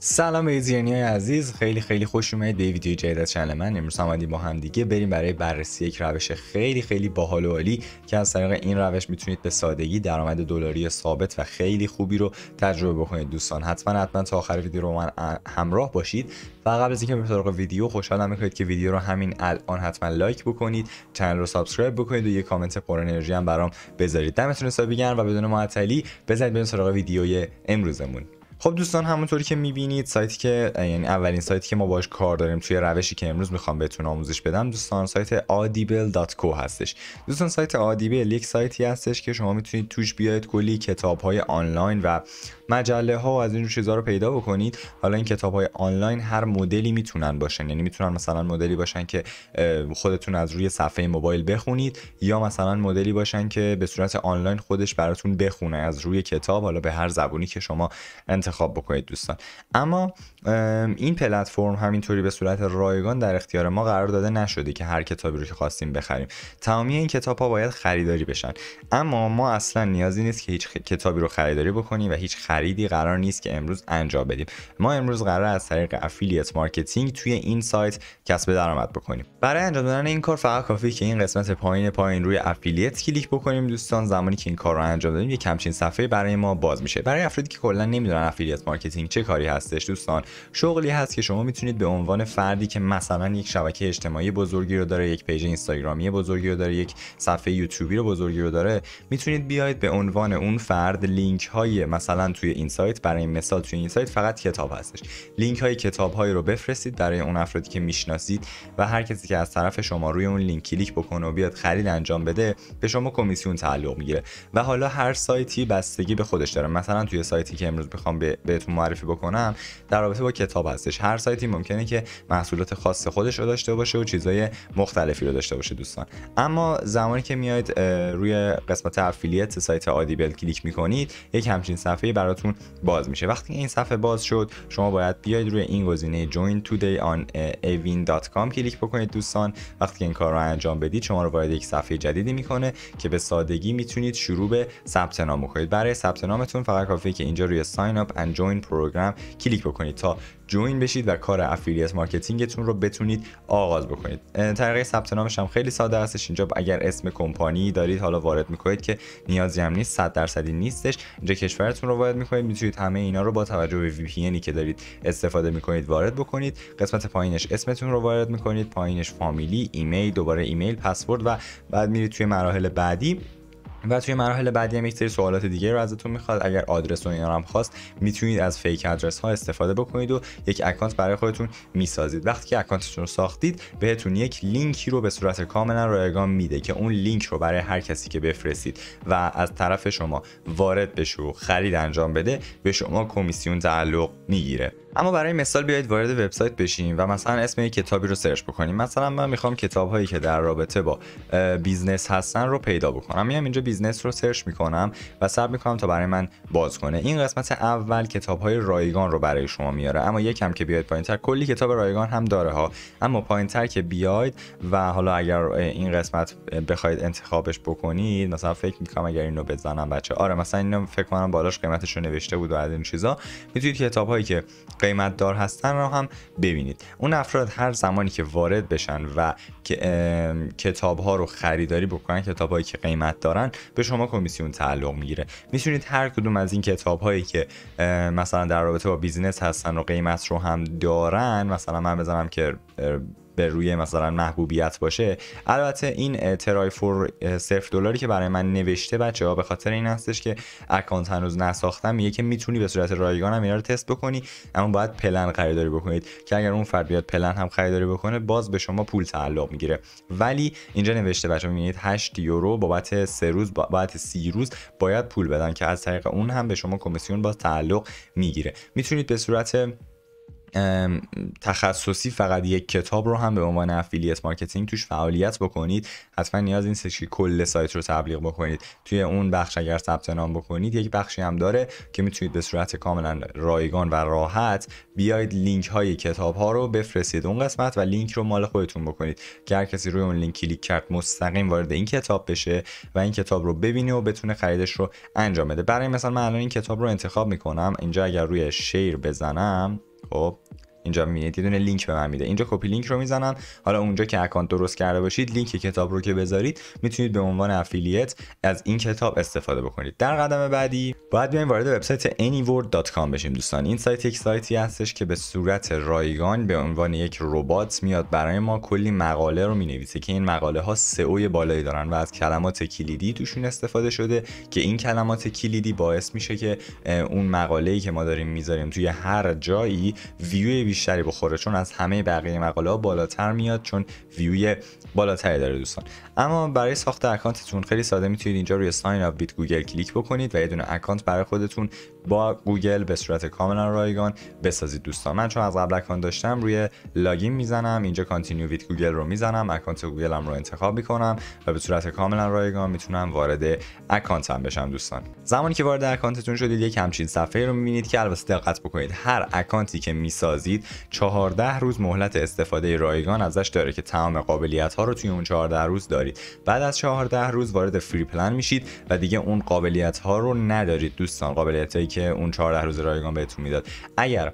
سلام ایزیانی های عزیز خیلی خیلی خوش اومدید به ویدیو جدید از چنل من امروز هم با هم دیگه بریم برای بررسی یک روش خیلی خیلی باحال و عالی که از طریق این روش میتونید به سادگی درآمد دلاری ثابت و خیلی خوبی رو تجربه بکنید دوستان حتما حتما تا آخر ویدیو رو من همراه باشید و قبل از اینکه به سراغ ویدیو خوشحال میکنید که ویدیو رو همین الان حتما لایک بکنید چنل رو سابسکرایب بکنید و یه کامنت پر انرژی هم برام بذارید دمتون حسابی و بدون معطلی بزنید بریم سراغ ویدیوی امروزمون خب دوستان همونطوری که میبینید سایتی که یعنی اولین سایتی که ما باش کار داریم توی روشی که امروز میخوام بهتون آموزش بدم دوستان سایت audible.co هستش دوستان سایت audible یک سایتی هستش که شما میتونید توش بیاید کلی کتاب های آنلاین و مجله ها و از این چیزها رو پیدا بکنید حالا این کتاب های آنلاین هر مدلی میتونن باشن یعنی میتونن مثلا مدلی باشن که خودتون از روی صفحه موبایل بخونید یا مثلا مدلی باشن که به صورت آنلاین خودش براتون بخونه از روی کتاب حالا به هر زبونی که شما انتخاب بکنید دوستان اما این پلتفرم همینطوری به صورت رایگان در اختیار ما قرار داده نشده که هر کتابی رو که خواستیم بخریم تمامی این کتاب ها باید خریداری بشن اما ما اصلا نیازی نیست که هیچ کتابی رو خریداری بکنیم و هیچ خریدی قرار نیست که امروز انجام بدیم ما امروز قرار از طریق افیلیت مارکتینگ توی این سایت کسب درآمد بکنیم برای انجام دادن این کار فقط کافی که این قسمت پایین پایین روی افیلیت کلیک بکنیم دوستان زمانی که این کار رو انجام دادیم یک کمچین صفحه برای ما باز میشه برای افرادی که کلا نمیدونن افیلیت مارکتینگ چه کاری هستش دوستان شغلی هست که شما میتونید به عنوان فردی که مثلا یک شبکه اجتماعی بزرگی رو داره یک پیج اینستاگرامی بزرگی رو داره یک صفحه یوتیوبی رو بزرگی رو داره میتونید بیاید به عنوان اون فرد لینک های مثلا توی این سایت برای این مثال توی این سایت فقط کتاب هستش لینک های کتاب های رو بفرستید برای اون افرادی که میشناسید و هر کسی که از طرف شما روی اون لینک کلیک بکنه و بیاد خرید انجام بده به شما کمیسیون تعلق میگیره و حالا هر سایتی بستگی به خودش داره مثلا توی سایتی که امروز به بهتون معرفی بکنم در رابطه با کتاب هستش هر سایتی ممکنه که محصولات خاص خودش رو داشته باشه و چیزای مختلفی رو داشته باشه دوستان اما زمانی که میاید روی قسمت افیلیت سایت آدیبل کلیک میکنید یک همچین صفحه براتون باز میشه وقتی این صفحه باز شد شما باید بیاید روی این گزینه join today on avin.com کلیک بکنید دوستان وقتی این کار رو انجام بدید شما رو وارد یک صفحه جدیدی میکنه که به سادگی میتونید شروع به ثبت نام بکنید برای ثبت نامتون فقط کافیه که اینجا روی ساین اپ and join پروگرام کلیک بکنید تا جوین بشید و کار افیلیت مارکتینگتون رو بتونید آغاز بکنید طریقه ثبت نامش هم خیلی ساده هستش اینجا اگر اسم کمپانی دارید حالا وارد میکنید که نیازی هم نیست 100 درصدی نیستش اینجا کشورتون رو وارد میکنید میتونید همه اینا رو با توجه به وی که دارید استفاده میکنید وارد بکنید قسمت پایینش اسمتون رو وارد میکنید پایینش فامیلی ایمیل دوباره ایمیل پسورد و بعد میرید توی مراحل بعدی و توی مراحل بعدی هم یک سوالات دیگه رو ازتون میخواد اگر آدرس و اینا هم خواست میتونید از فیک آدرس ها استفاده بکنید و یک اکانت برای خودتون میسازید وقتی که اکانتتون رو ساختید بهتون یک لینکی رو به صورت کاملا رایگان میده که اون لینک رو برای هر کسی که بفرستید و از طرف شما وارد بشه و خرید انجام بده به شما کمیسیون تعلق میگیره اما برای مثال بیایید وارد وبسایت بشیم و مثلا اسم یک کتابی رو سرچ بکنیم مثلا من میخوام کتاب هایی که در رابطه با بیزنس هستن رو پیدا بکنم میام اینجا بیزنس رو سرچ میکنم و صبر میکنم تا برای من باز کنه این قسمت اول کتاب های رایگان رو برای شما میاره اما یکم که بیاید پایین تر کلی کتاب رایگان هم داره ها اما پایین تر که بیاید و حالا اگر این قسمت بخواید انتخابش بکنید مثلا فکر میکنم اگر اینو بزنم بچه آره مثلا اینو فکر کنم بالاش قیمتش رو نوشته بود و از این چیزا میتونید کتاب هایی که قیمت دار هستن رو هم ببینید اون افراد هر زمانی که وارد بشن و کتاب ها رو خریداری بکنن کتاب هایی که قیمت دارن به شما کمیسیون تعلق میگیره میتونید هر کدوم از این کتاب هایی که مثلا در رابطه با بیزینس هستن و قیمت رو هم دارن مثلا من بزنم که به روی مثلا محبوبیت باشه البته این ترای فور صرف دلاری که برای من نوشته بچه ها به خاطر این هستش که اکانت هنوز نساختم میگه که میتونی به صورت رایگان هم اینا رو تست بکنی اما باید پلن خریداری بکنید که اگر اون فرد بیاد پلن هم خریداری بکنه باز به شما پول تعلق میگیره ولی اینجا نوشته بچه میبینید 8 یورو بابت سه روز بابت سی روز باید پول بدن که از طریق اون هم به شما کمیسیون باز تعلق میگیره میتونید به صورت تخصصی فقط یک کتاب رو هم به عنوان افیلیت مارکتینگ توش فعالیت بکنید حتما نیاز این که کل سایت رو تبلیغ بکنید توی اون بخش اگر ثبت نام بکنید یک بخشی هم داره که میتونید به صورت کاملا رایگان و راحت بیاید لینک های کتاب ها رو بفرستید اون قسمت و لینک رو مال خودتون بکنید که هر کسی روی اون لینک کلیک کرد مستقیم وارد این کتاب بشه و این کتاب رو ببینه و بتونه خریدش رو انجام بده برای مثلا من الان این کتاب رو انتخاب میکنم اینجا اگر روی شیر بزنم or اینجا میبینید یه دونه لینک به میده اینجا کپی لینک رو میزنن. حالا اونجا که اکانت درست کرده باشید لینک کتاب رو که بذارید میتونید به عنوان افیلیت از این کتاب استفاده بکنید در قدم بعدی باید بیایم وارد وبسایت anyword.com بشیم دوستان این سایت یک سایتی هستش که به صورت رایگان به عنوان یک ربات میاد برای ما کلی مقاله رو مینویسه که این مقاله ها سئو بالایی دارن و از کلمات کلیدی توشون استفاده شده که این کلمات کلیدی باعث میشه که اون مقاله ای که ما داریم میذاریم توی هر جایی ویو بیشتری بخوره چون از همه بقیه مقاله ها بالاتر میاد چون ویوی بالاتری داره دوستان اما برای ساخت اکانتتون خیلی ساده میتونید اینجا روی ساین اپ بیت گوگل کلیک بکنید و یه دونه اکانت برای خودتون با گوگل به صورت کاملا رایگان بسازید دوستان من چون از قبل اکانت داشتم روی لاگین میزنم اینجا کانتینیو ویت گوگل رو میزنم اکانت گوگلم رو انتخاب میکنم و به صورت کاملا رایگان میتونم وارد اکانتم بشم دوستان زمانی که وارد اکانتتون شدید یک همچین صفحه رو میبینید که البته دقت بکنید هر اکانتی که میسازید 14 روز مهلت استفاده رایگان ازش داره که تمام قابلیت ها رو توی اون 14 روز دارید بعد از 14 روز وارد فری پلن میشید و دیگه اون قابلیت ها رو ندارید دوستان قابلیت های که اون 14 روز رایگان بهتون میداد اگر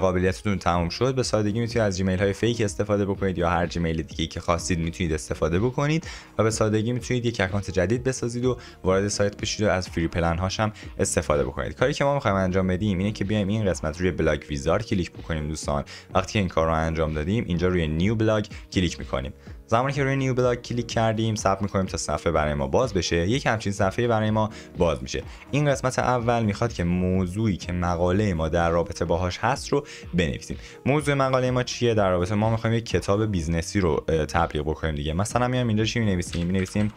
قابلیتتون تموم شد به سادگی میتونید از جیمیل های فیک استفاده بکنید یا هر جیمیل دیگه که خواستید میتونید استفاده بکنید و به سادگی میتونید یک اکانت جدید بسازید و وارد سایت بشید و از فری پلن هاش هم استفاده بکنید کاری که ما میخوایم انجام بدیم اینه که بیایم این قسمت روی بلاگ ویزار کلیک بکنیم دوستان وقتی این کار رو انجام دادیم اینجا روی نیو بلاگ کلیک میکنیم زمانی که روی نیو بلاگ کلیک کردیم صبر میکنیم تا صفحه برای ما باز بشه یک همچین صفحه برای ما باز میشه این قسمت اول میخواد که موضوعی که مقاله ما در رابطه باهاش هست رو بنویسیم موضوع مقاله ما چیه در رابطه ما میخوایم یک کتاب بیزنسی رو تبلیغ بکنیم دیگه مثلا میام اینجا چی مینویسیم مینویسیم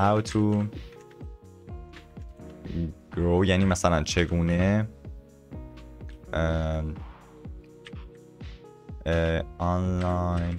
how to grow یعنی مثلا چگونه آنلاین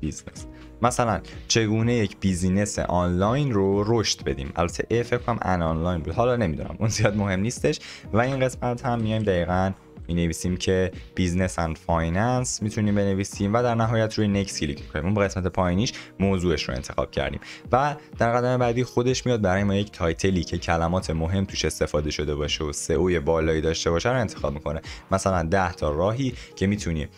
بیزنس مثلا چگونه یک بیزینس آنلاین رو رشد بدیم البته ای فکر کنم ان آنلاین بود حالا نمیدونم اون زیاد مهم نیستش و این قسمت هم میایم دقیقاً می نویسیم که بیزنس اند فایننس میتونیم بنویسیم و در نهایت روی نکس کلیک میکنیم اون قسمت پایینیش موضوعش رو انتخاب کردیم و در قدم بعدی خودش میاد برای ما یک تایتلی که کلمات مهم توش استفاده شده باشه و سئو بالایی داشته باشه رو انتخاب میکنه مثلا 10 تا راهی که میتونی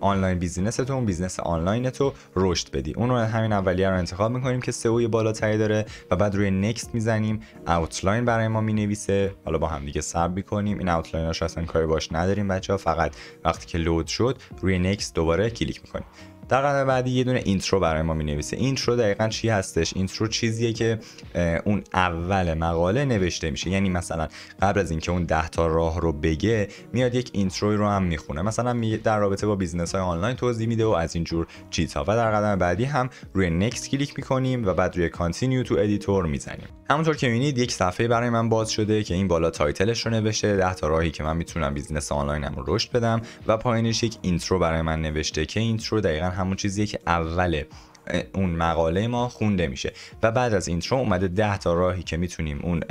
آنلاین بیزینس تو اون بیزنس آنلاین تو رشد بدی اون رو همین اولیه رو انتخاب میکنیم که سئو بالاتری داره و بعد روی نکست میزنیم اوتلاین برای ما نویسه حالا با هم دیگه ساب میکنیم این اوتلاین اصلا کاری باش نداریم بچه ها فقط وقتی که لود شد روی نکس دوباره کلیک میکنیم در قدم بعدی یه دونه اینترو برای ما می نویسه اینترو دقیقا چی هستش اینترو چیزیه که اون اول مقاله نوشته میشه یعنی مثلا قبل از اینکه اون 10 تا راه رو بگه میاد یک اینتروی رو هم میخونه مثلا در رابطه با بیزنس های آنلاین توضیح میده و از اینجور چیزها و در قدم بعدی هم روی نکست کلیک میکنیم و بعد روی کانتینیو تو ادیتور میزنیم همونطور که میبینید یک صفحه برای من باز شده که این بالا تایتلش رو نوشته 10 تا راهی که من میتونم بیزنس آنلاینم رو رشد بدم و پایینش یک اینترو برای من نوشته که اینترو دقیقا همون چیزیه که اوله اون مقاله ما خونده میشه و بعد از اینترو اومده 10 تا راهی که میتونیم اون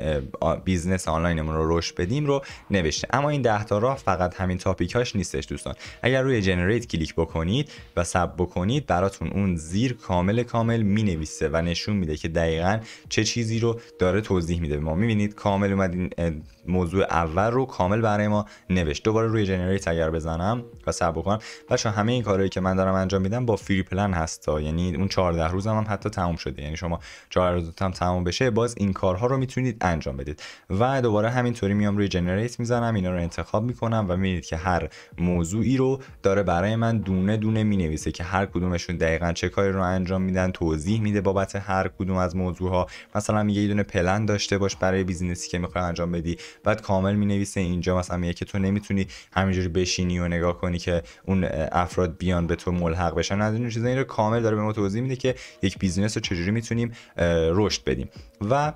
بیزنس آنلاینمون رو رشد بدیم رو نوشته اما این 10 تا راه فقط همین تاپیکاش نیستش دوستان اگر روی جنریت کلیک بکنید و ساب بکنید براتون اون زیر کامل کامل مینویسه و نشون میده که دقیقا چه چیزی رو داره توضیح میده ما میبینید کامل اومد این موضوع اول رو کامل برای ما نوشت دوباره روی جنریت اگر بزنم و بکنم بچا همه این کارهایی که من دارم انجام میدم با فری پلن هستا یعنی اون 14 روز هم, هم حتی تموم شده یعنی شما 4 روز هم تموم بشه باز این کارها رو میتونید انجام بدید و دوباره همینطوری میام روی جنریت میزنم اینا رو انتخاب میکنم و میبینید که هر موضوعی رو داره برای من دونه دونه مینویسه که هر کدومشون دقیقا چه کاری رو انجام میدن توضیح میده بابت هر کدوم از موضوع ها مثلا میگه یه دونه پلن داشته باش برای بیزینسی که میخوای انجام بدی بعد کامل مینویسه اینجا مثلا میگه که تو نمیتونی همینجوری بشینی و نگاه کنی که اون افراد بیان به تو ملحق بشن از این چیزا رو کامل داره به ما توضیح میده که یک بیزینس رو چجوری میتونیم رشد بدیم و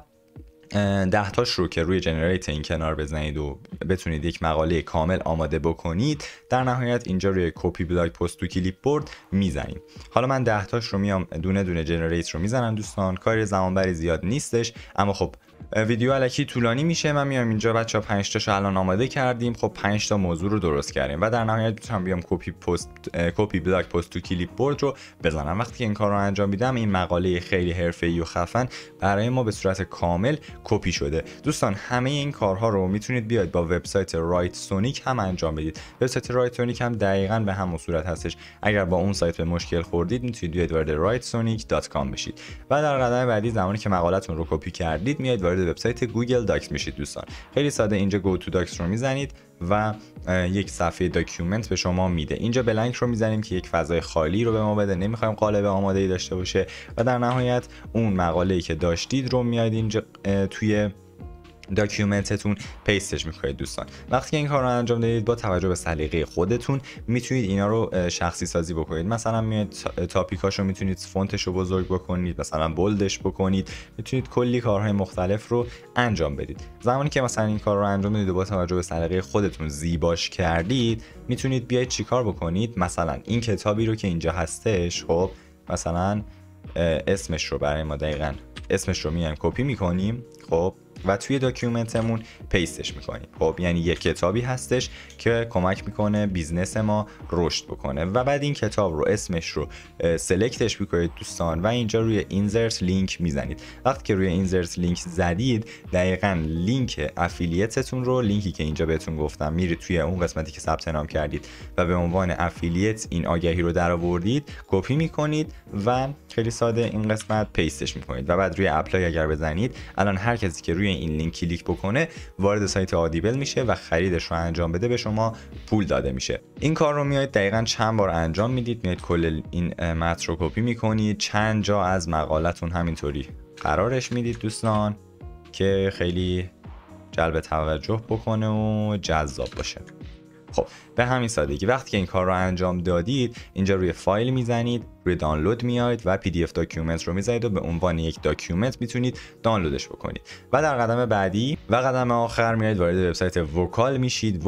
تاش رو که روی جنریت این کنار بزنید و بتونید یک مقاله کامل آماده بکنید در نهایت اینجا روی کپی بلاگ پست تو کلیپ بورد میزنیم حالا من دهتاش رو میام دونه دونه جنریت رو میزنم دوستان کار زمانبری زیاد نیستش اما خب ویدیو علکی طولانی میشه من میام اینجا بچا 5 تاشو الان آماده کردیم خب 5 تا موضوع رو درست کردیم و در نهایت میتونم بیام کپی پست کپی بلاک پست تو کلیپ بورد رو بزنم وقتی این کار رو انجام میدم این مقاله خیلی حرفه‌ای و خفن برای ما به صورت کامل کپی شده دوستان همه این کارها رو میتونید بیاید با وبسایت رایت سونیک هم انجام بدید وبسایت رایت سونیک هم دقیقا به همون صورت هستش اگر با اون سایت به مشکل خوردید میتونید بیاید وارد کام بشید و در قدم بعدی زمانی که مقالتون رو کپی کردید میاید وارد وبسایت گوگل داکس میشید دوستان خیلی ساده اینجا گو تو داکس رو میزنید و یک صفحه داکیومنت به شما میده اینجا بلانک رو میزنیم که یک فضای خالی رو به ما بده نمیخوایم قالب آماده ای داشته باشه و در نهایت اون مقاله ای که داشتید رو میاید اینجا توی داکیومنتتون پیستش میکنید دوستان وقتی این کار رو انجام دادید با توجه به سلیقه خودتون میتونید اینا رو شخصی سازی بکنید مثلا میاد تاپیکاشو میتونید فونتش رو بزرگ بکنید مثلا بولدش بکنید میتونید کلی کارهای مختلف رو انجام بدید زمانی که مثلا این کار رو انجام دادید با توجه به سلیقه خودتون زیباش کردید میتونید بیاید چیکار بکنید مثلا این کتابی رو که اینجا هستش خب مثلا اسمش رو برای ما دقیقا اسمش رو میایم کپی میکنیم خب و توی داکیومنتمون پیستش میکنیم خب یعنی یه کتابی هستش که کمک میکنه بیزنس ما رشد بکنه و بعد این کتاب رو اسمش رو سلکتش میکنید دوستان و اینجا روی اینزرت لینک میزنید وقتی که روی اینزرت لینک زدید دقیقا لینک افیلیتتون رو لینکی که اینجا بهتون گفتم میرید توی اون قسمتی که ثبت نام کردید و به عنوان افیلیت این آگهی رو درآوردید کپی میکنید و خیلی ساده این قسمت پیستش میکنید و بعد روی اپلای اگر بزنید الان هر کسی که روی این لینک کلیک بکنه وارد سایت آدیبل میشه و خریدش رو انجام بده به شما پول داده میشه این کار رو میاید دقیقا چند بار انجام میدید میاید کل این متن رو کپی میکنید چند جا از مقالتون همینطوری قرارش میدید دوستان که خیلی جلب توجه بکنه و جذاب باشه خب به همین سادگی وقتی که این کار رو انجام دادید اینجا روی فایل میزنید روی دانلود میاید و پی دی اف داکیومنت رو میزنید و به عنوان یک داکیومنت میتونید دانلودش بکنید و در قدم بعدی و قدم آخر میاید وارد وبسایت وکال میشید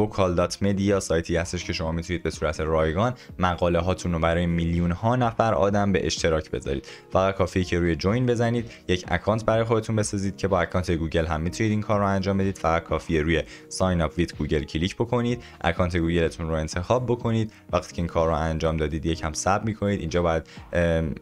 مدیا سایتی هستش که شما میتونید به صورت رایگان مقاله هاتون رو برای میلیون ها نفر آدم به اشتراک بذارید فقط کافیه که روی جوین بزنید یک اکانت برای خودتون بسازید که با اکانت گوگل هم میتونید این کار رو انجام بدید فقط کافیه روی ساین اپ ویت گوگل کلیک بکنید اکانت گوگلتون رو انتخاب بکنید وقتی که این کار رو انجام دادید یکم ساب میکنید اینجا باید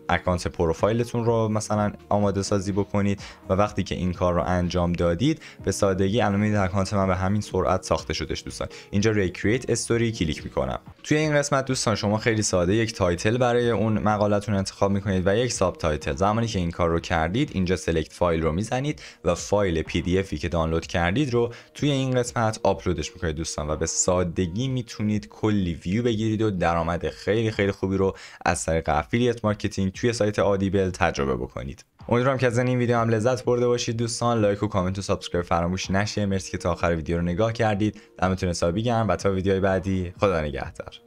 اکانت پروفایلتون رو مثلا آماده سازی بکنید و وقتی که این کار رو انجام دادید به سادگی الان میدید اکانت من به همین سرعت ساخته شدش دوستان اینجا ریکریت استوری کلیک میکنم توی این قسمت دوستان شما خیلی ساده یک تایتل برای اون مقالتون انتخاب میکنید و یک ساب تایتل زمانی که این کار رو کردید اینجا سلکت فایل رو میزنید و فایل پی دی افی که دانلود کردید رو توی این قسمت آپلودش میکنید دوستان و به سادگی میتونید کلی ویو بگیرید و درآمد خیلی خیلی خوبی رو از طریق افیلیت مارکتینگ توی سایت آدیبل تجربه بکنید امیدوارم که از این ویدیو هم لذت برده باشید دوستان لایک و کامنت و سابسکرایب فراموش نشه مرسی که تا آخر ویدیو رو نگاه کردید دمتون حسابی گرم و تا ویدیوهای بعدی خدا نگهدار